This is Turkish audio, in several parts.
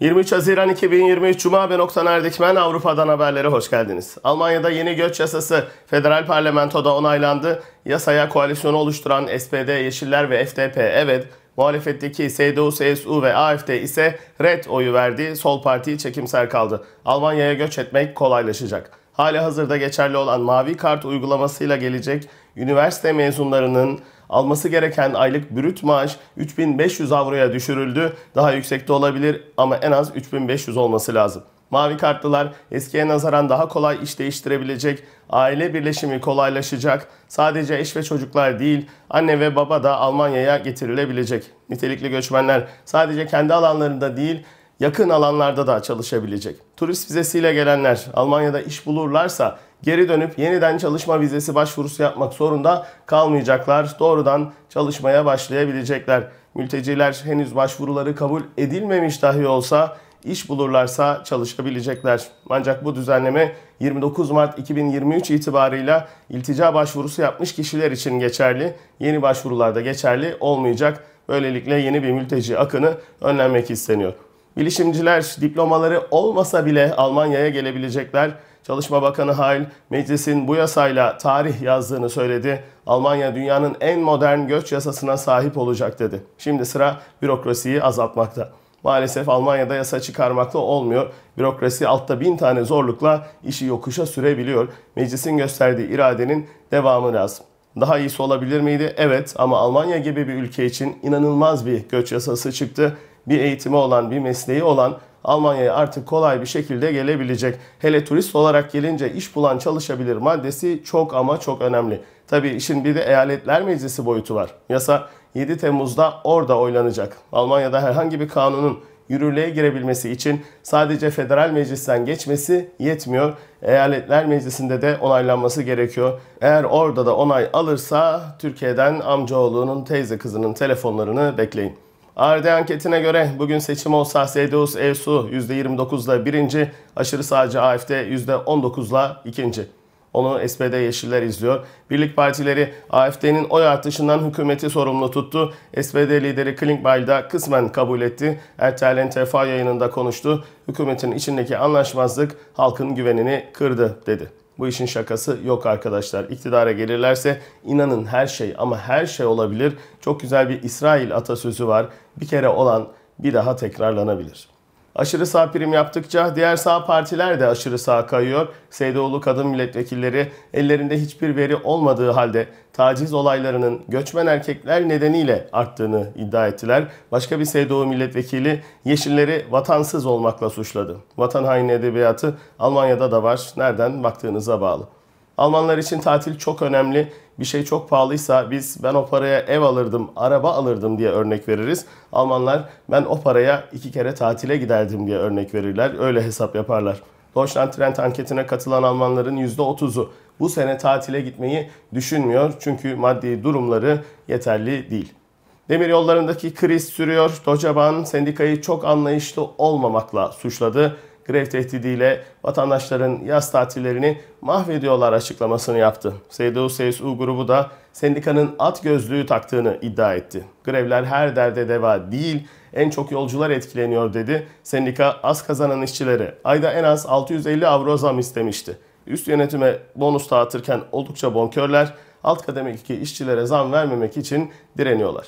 23 Haziran 2023 Cuma ben Oktan Erdikmen Avrupa'dan haberlere hoş geldiniz. Almanya'da yeni göç yasası federal parlamentoda onaylandı. Yasaya koalisyonu oluşturan SPD, Yeşiller ve FDP evet Muhalefetteki CDU, CSU ve AFD ise red oyu verdi. Sol parti çekimsel kaldı. Almanya'ya göç etmek kolaylaşacak. Hali hazırda geçerli olan mavi kart uygulamasıyla gelecek üniversite mezunlarının Alması gereken aylık brüt maaş 3500 avroya düşürüldü. Daha yüksekte olabilir ama en az 3500 olması lazım. Mavi kartlılar eskiye nazaran daha kolay iş değiştirebilecek, aile birleşimi kolaylaşacak, sadece eş ve çocuklar değil, anne ve baba da Almanya'ya getirilebilecek. Nitelikli göçmenler sadece kendi alanlarında değil, yakın alanlarda da çalışabilecek. Turist vizesiyle gelenler Almanya'da iş bulurlarsa geri dönüp yeniden çalışma vizesi başvurusu yapmak zorunda kalmayacaklar. Doğrudan çalışmaya başlayabilecekler. Mülteciler henüz başvuruları kabul edilmemiş dahi olsa iş bulurlarsa çalışabilecekler. Ancak bu düzenleme 29 Mart 2023 itibarıyla iltica başvurusu yapmış kişiler için geçerli. Yeni başvurularda geçerli olmayacak. Böylelikle yeni bir mülteci akını önlenmek isteniyor. Bilişimciler diplomaları olmasa bile Almanya'ya gelebilecekler. Çalışma Bakanı Heil, meclisin bu yasayla tarih yazdığını söyledi. Almanya dünyanın en modern göç yasasına sahip olacak dedi. Şimdi sıra bürokrasiyi azaltmakta. Maalesef Almanya'da yasa çıkarmakta olmuyor. Bürokrasi altta bin tane zorlukla işi yokuşa sürebiliyor. Meclisin gösterdiği iradenin devamı lazım. Daha iyisi olabilir miydi? Evet ama Almanya gibi bir ülke için inanılmaz bir göç yasası çıktı. Bir eğitimi olan, bir mesleği olan Almanya'ya artık kolay bir şekilde gelebilecek. Hele turist olarak gelince iş bulan çalışabilir maddesi çok ama çok önemli. Tabii işin bir de eyaletler meclisi boyutu var. Yasa 7 Temmuz'da orada oylanacak. Almanya'da herhangi bir kanunun yürürlüğe girebilmesi için sadece federal meclisten geçmesi yetmiyor. Eyaletler meclisinde de onaylanması gerekiyor. Eğer orada da onay alırsa Türkiye'den amcaoğlunun teyze kızının telefonlarını bekleyin. ARD anketine göre bugün seçim olsa SDUS ESU %29'la birinci, aşırı sağcı AFD %19'la ikinci. Onu SPD Yeşiller izliyor. Birlik partileri AFD'nin oy artışından hükümeti sorumlu tuttu. SPD lideri Klingbeil de kısmen kabul etti. Ertelen Tefa yayınında konuştu. Hükümetin içindeki anlaşmazlık halkın güvenini kırdı dedi. Bu işin şakası yok arkadaşlar. İktidara gelirlerse inanın her şey ama her şey olabilir. Çok güzel bir İsrail atasözü var. Bir kere olan bir daha tekrarlanabilir. Aşırı sağ prim yaptıkça diğer sağ partiler de aşırı sağ kayıyor. Seydoğlu kadın milletvekilleri ellerinde hiçbir veri olmadığı halde taciz olaylarının göçmen erkekler nedeniyle arttığını iddia ettiler. Başka bir Seydoğlu milletvekili yeşilleri vatansız olmakla suçladı. Vatan haini edebiyatı Almanya'da da var. Nereden baktığınıza bağlı. Almanlar için tatil çok önemli. Bir şey çok pahalıysa biz ben o paraya ev alırdım, araba alırdım diye örnek veririz. Almanlar ben o paraya iki kere tatile giderdim diye örnek verirler. Öyle hesap yaparlar. Deutschland Trend anketine katılan Almanların %30'u bu sene tatile gitmeyi düşünmüyor. Çünkü maddi durumları yeterli değil. Demir yollarındaki kriz sürüyor. Docaban sendikayı çok anlayışlı olmamakla suçladı grev tehdidiyle vatandaşların yaz tatillerini mahvediyorlar açıklamasını yaptı. CDU-CSU grubu da sendikanın at gözlüğü taktığını iddia etti. Grevler her derde deva değil, en çok yolcular etkileniyor dedi. Sendika az kazanan işçileri ayda en az 650 avro zam istemişti. Üst yönetime bonus dağıtırken oldukça bonkörler, alt kademedeki işçilere zam vermemek için direniyorlar.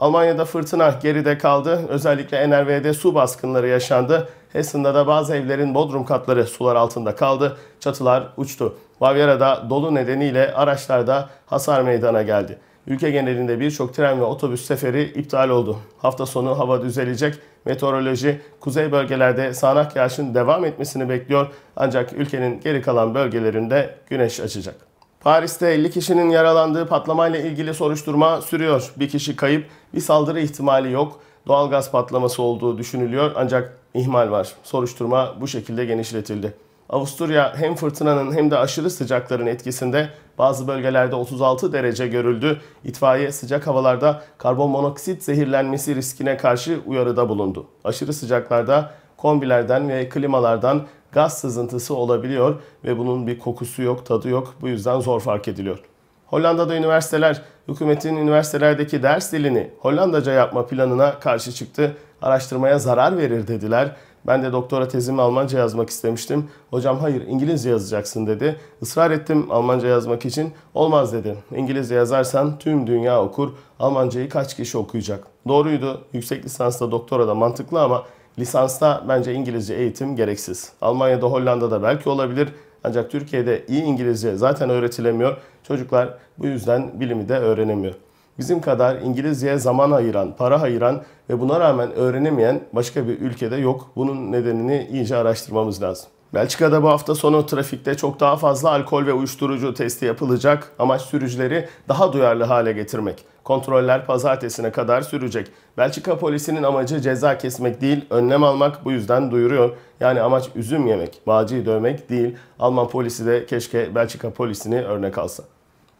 Almanya'da fırtına geride kaldı. Özellikle NRV'de su baskınları yaşandı. Hessen'da da bazı evlerin bodrum katları sular altında kaldı. Çatılar uçtu. Bavyera'da dolu nedeniyle araçlarda hasar meydana geldi. Ülke genelinde birçok tren ve otobüs seferi iptal oldu. Hafta sonu hava düzelecek. Meteoroloji kuzey bölgelerde sağanak yağışın devam etmesini bekliyor. Ancak ülkenin geri kalan bölgelerinde güneş açacak. Paris'te 50 kişinin yaralandığı patlamayla ilgili soruşturma sürüyor. Bir kişi kayıp, bir saldırı ihtimali yok. Doğalgaz patlaması olduğu düşünülüyor ancak ihmal var. Soruşturma bu şekilde genişletildi. Avusturya hem fırtınanın hem de aşırı sıcakların etkisinde bazı bölgelerde 36 derece görüldü. İtfaiye sıcak havalarda karbon monoksit zehirlenmesi riskine karşı uyarıda bulundu. Aşırı sıcaklarda kombilerden ve klimalardan gaz sızıntısı olabiliyor ve bunun bir kokusu yok, tadı yok. Bu yüzden zor fark ediliyor. Hollanda'da üniversiteler hükümetin üniversitelerdeki ders dilini Hollandaca yapma planına karşı çıktı. Araştırmaya zarar verir dediler. Ben de doktora tezimi Almanca yazmak istemiştim. Hocam hayır İngilizce yazacaksın dedi. Israr ettim Almanca yazmak için. Olmaz dedi. İngilizce yazarsan tüm dünya okur. Almancayı kaç kişi okuyacak? Doğruydu. Yüksek lisansta doktora da mantıklı ama Lisansta bence İngilizce eğitim gereksiz. Almanya'da, Hollanda'da belki olabilir. Ancak Türkiye'de iyi İngilizce zaten öğretilemiyor. Çocuklar bu yüzden bilimi de öğrenemiyor. Bizim kadar İngilizceye zaman ayıran, para ayıran ve buna rağmen öğrenemeyen başka bir ülkede yok. Bunun nedenini iyice araştırmamız lazım. Belçika'da bu hafta sonu trafikte çok daha fazla alkol ve uyuşturucu testi yapılacak. Amaç sürücüleri daha duyarlı hale getirmek. Kontroller pazartesine kadar sürecek. Belçika polisinin amacı ceza kesmek değil, önlem almak bu yüzden duyuruyor. Yani amaç üzüm yemek, bağcıyı dövmek değil. Alman polisi de keşke Belçika polisini örnek alsa.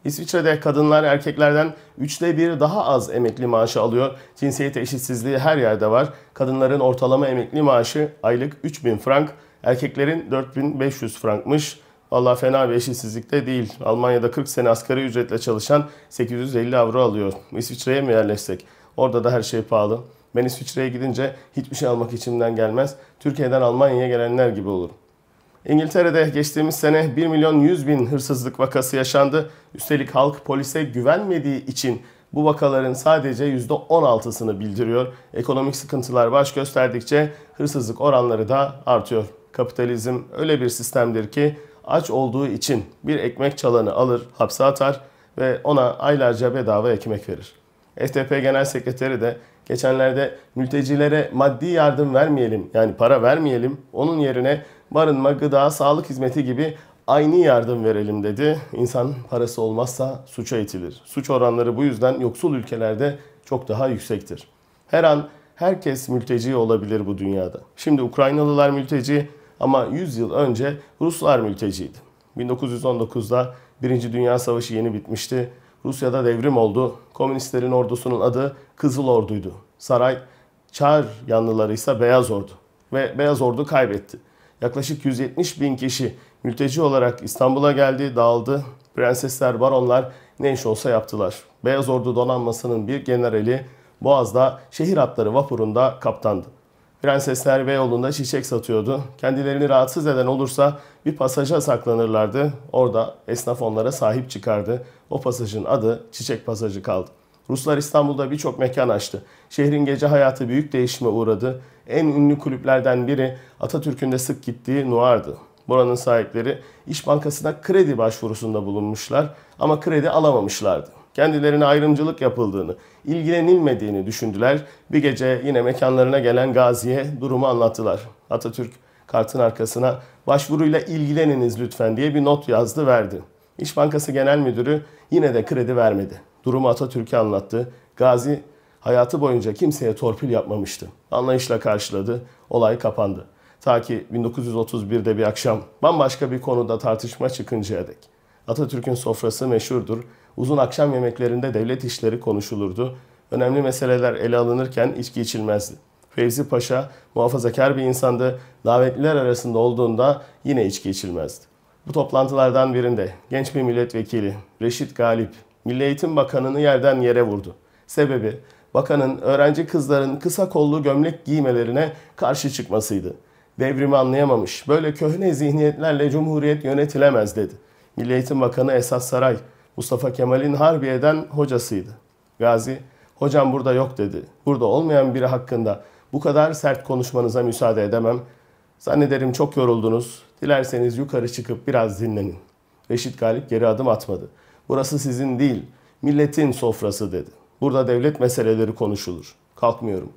İsviçre'de kadınlar erkeklerden 3'te 1 daha az emekli maaşı alıyor. Cinsiyet eşitsizliği her yerde var. Kadınların ortalama emekli maaşı aylık 3000 frank, Erkeklerin 4500 frankmış. Valla fena bir eşitsizlik de değil. Almanya'da 40 sene asgari ücretle çalışan 850 avro alıyor. İsviçre'ye mi yerleşsek? Orada da her şey pahalı. Ben İsviçre'ye gidince hiçbir şey almak içimden gelmez. Türkiye'den Almanya'ya gelenler gibi olurum. İngiltere'de geçtiğimiz sene 1 milyon 100 bin hırsızlık vakası yaşandı. Üstelik halk polise güvenmediği için bu vakaların sadece %16'sını bildiriyor. Ekonomik sıkıntılar baş gösterdikçe hırsızlık oranları da artıyor. Kapitalizm öyle bir sistemdir ki aç olduğu için bir ekmek çalanı alır, hapse atar ve ona aylarca bedava ekmek verir. FTP Genel Sekreteri de geçenlerde mültecilere maddi yardım vermeyelim yani para vermeyelim onun yerine barınma, gıda, sağlık hizmeti gibi aynı yardım verelim dedi. İnsan parası olmazsa suça itilir. Suç oranları bu yüzden yoksul ülkelerde çok daha yüksektir. Her an herkes mülteci olabilir bu dünyada. Şimdi Ukraynalılar mülteci, ama 100 yıl önce Ruslar mülteciydi. 1919'da Birinci Dünya Savaşı yeni bitmişti. Rusya'da devrim oldu. Komünistlerin ordusunun adı Kızıl Ordu'ydu. Saray, Çar yanlıları ise Beyaz Ordu. Ve Beyaz Ordu kaybetti. Yaklaşık 170 bin kişi mülteci olarak İstanbul'a geldi, dağıldı. Prensesler, baronlar ne iş olsa yaptılar. Beyaz Ordu donanmasının bir generali Boğaz'da şehir hatları vapurunda kaptandı. Prensesler Beyoğlu'nda çiçek satıyordu. Kendilerini rahatsız eden olursa bir pasaja saklanırlardı. Orada esnaf onlara sahip çıkardı. O pasajın adı Çiçek Pasajı kaldı. Ruslar İstanbul'da birçok mekan açtı. Şehrin gece hayatı büyük değişime uğradı. En ünlü kulüplerden biri Atatürk'ün de sık gittiği Nuar'dı. Buranın sahipleri İş Bankası'na kredi başvurusunda bulunmuşlar ama kredi alamamışlardı kendilerine ayrımcılık yapıldığını, ilgilenilmediğini düşündüler. Bir gece yine mekanlarına gelen Gazi'ye durumu anlattılar. Atatürk kartın arkasına başvuruyla ilgileniniz lütfen diye bir not yazdı verdi. İş Bankası Genel Müdürü yine de kredi vermedi. Durumu Atatürk'e anlattı. Gazi hayatı boyunca kimseye torpil yapmamıştı. Anlayışla karşıladı. Olay kapandı. Ta ki 1931'de bir akşam bambaşka bir konuda tartışma çıkıncaya dek. Atatürk'ün sofrası meşhurdur. Uzun akşam yemeklerinde devlet işleri konuşulurdu. Önemli meseleler ele alınırken içki içilmezdi. Fevzi Paşa muhafazakar bir insandı. Davetliler arasında olduğunda yine içki içilmezdi. Bu toplantılardan birinde genç bir milletvekili Reşit Galip, Milli Eğitim Bakanı'nı yerden yere vurdu. Sebebi bakanın öğrenci kızların kısa kollu gömlek giymelerine karşı çıkmasıydı. Devrimi anlayamamış, böyle köhne zihniyetlerle Cumhuriyet yönetilemez dedi. Milli Eğitim Bakanı Esat Saray, Mustafa Kemal'in Harbiye'den hocasıydı. Gazi, hocam burada yok dedi. Burada olmayan biri hakkında bu kadar sert konuşmanıza müsaade edemem. Zannederim çok yoruldunuz. Dilerseniz yukarı çıkıp biraz dinlenin. Reşit Galip geri adım atmadı. Burası sizin değil, milletin sofrası dedi. Burada devlet meseleleri konuşulur. Kalkmıyorum.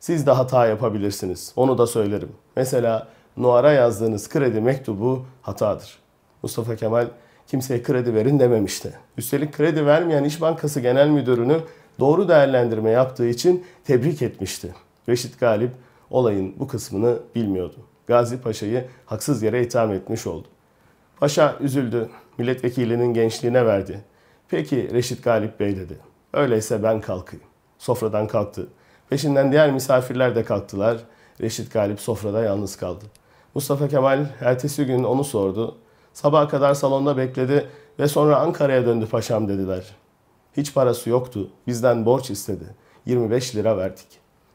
Siz de hata yapabilirsiniz. Onu da söylerim. Mesela Nuar'a yazdığınız kredi mektubu hatadır. Mustafa Kemal kimseye kredi verin dememişti. Üstelik kredi vermeyen İş Bankası Genel Müdürünü doğru değerlendirme yaptığı için tebrik etmişti. Reşit Galip olayın bu kısmını bilmiyordu. Gazi Paşa'yı haksız yere itham etmiş oldu. Paşa üzüldü. Milletvekilinin gençliğine verdi. Peki Reşit Galip Bey dedi. Öyleyse ben kalkayım. Sofradan kalktı. Peşinden diğer misafirler de kalktılar. Reşit Galip sofrada yalnız kaldı. Mustafa Kemal ertesi gün onu sordu. Sabaha kadar salonda bekledi ve sonra Ankara'ya döndü paşam dediler. Hiç parası yoktu. Bizden borç istedi. 25 lira verdik.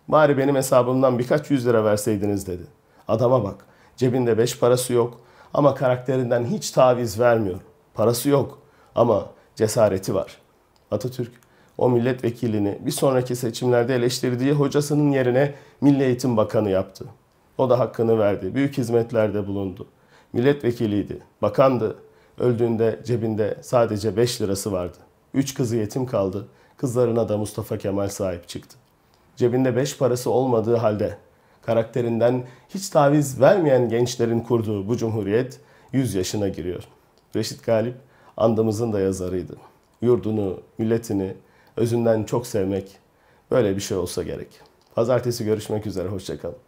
Bari benim hesabımdan birkaç yüz lira verseydiniz dedi. Adama bak. Cebinde beş parası yok ama karakterinden hiç taviz vermiyor. Parası yok ama cesareti var. Atatürk o milletvekilini bir sonraki seçimlerde eleştirdiği hocasının yerine Milli Eğitim Bakanı yaptı. O da hakkını verdi. Büyük hizmetlerde bulundu. Milletvekiliydi, bakandı. Öldüğünde cebinde sadece 5 lirası vardı. 3 kızı yetim kaldı. Kızlarına da Mustafa Kemal sahip çıktı. Cebinde 5 parası olmadığı halde karakterinden hiç taviz vermeyen gençlerin kurduğu bu cumhuriyet 100 yaşına giriyor. Reşit Galip andımızın da yazarıydı. Yurdunu, milletini özünden çok sevmek böyle bir şey olsa gerek. Pazartesi görüşmek üzere, hoşçakalın.